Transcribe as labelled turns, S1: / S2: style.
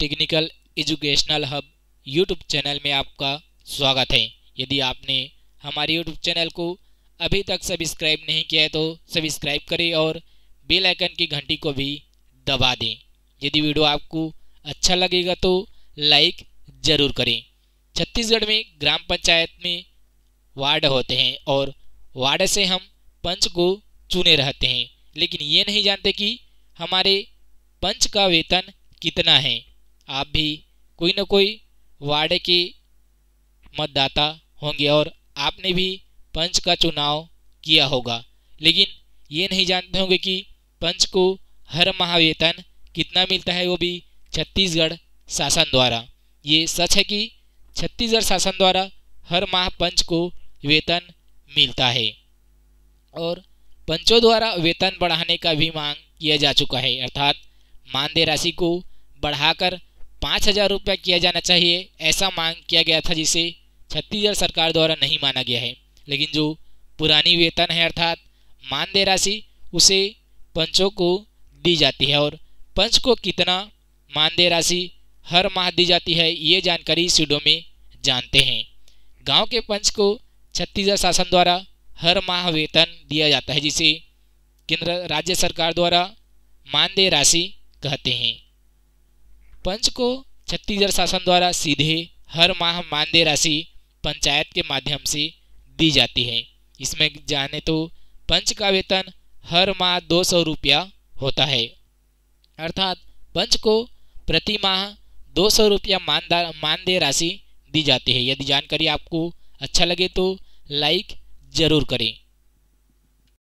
S1: technical Educational Hub YouTube channel में आपका स्वागत है यदि आपने हमारे यूट्यूब चैनल को अभी तक सब्सक्राइब नहीं किया है तो सब्सक्राइब करें और बेल आइकन की घंटी को भी दबा दें यदि वीडियो आपको अच्छा लगेगा तो लाइक ज़रूर करें छत्तीसगढ़ में ग्राम पंचायत में वार्ड होते हैं और वार्ड से हम पंच को चुने रहते हैं लेकिन ये नहीं जानते कि हमारे पंच का वेतन कितना है आप भी कोई ना कोई वार्ड के मतदाता होंगे और आपने भी पंच का चुनाव किया होगा लेकिन ये नहीं जानते होंगे कि पंच को हर माह वेतन कितना मिलता है वो भी छत्तीसगढ़ शासन द्वारा ये सच है कि छत्तीसगढ़ शासन द्वारा हर माह पंच को वेतन मिलता है और पंचों द्वारा वेतन बढ़ाने का भी मांग किया जा चुका है अर्थात मानदेय राशि को बढ़ाकर पाँच हज़ार रुपया किया जाना चाहिए ऐसा मांग किया गया था जिसे छत्तीसगढ़ सरकार द्वारा नहीं माना गया है लेकिन जो पुरानी वेतन है अर्थात मानदेय राशि उसे पंचों को दी जाती है और पंच को कितना मानदेय राशि हर माह दी जाती है ये जानकारी सीडो में जानते हैं गांव के पंच को छत्तीसगढ़ शासन द्वारा हर माह वेतन दिया जाता है जिसे केंद्र राज्य सरकार द्वारा मानदेय राशि कहते हैं पंच को छत्तीसगढ़ शासन द्वारा सीधे हर माह मानदेय राशि पंचायत के माध्यम से दी जाती है इसमें जाने तो पंच का वेतन हर माह दो सौ रुपया होता है अर्थात पंच को प्रति माह दो सौ रुपया मानदा मानदेय राशि दी जाती है यदि जानकारी आपको अच्छा लगे तो लाइक ज़रूर करें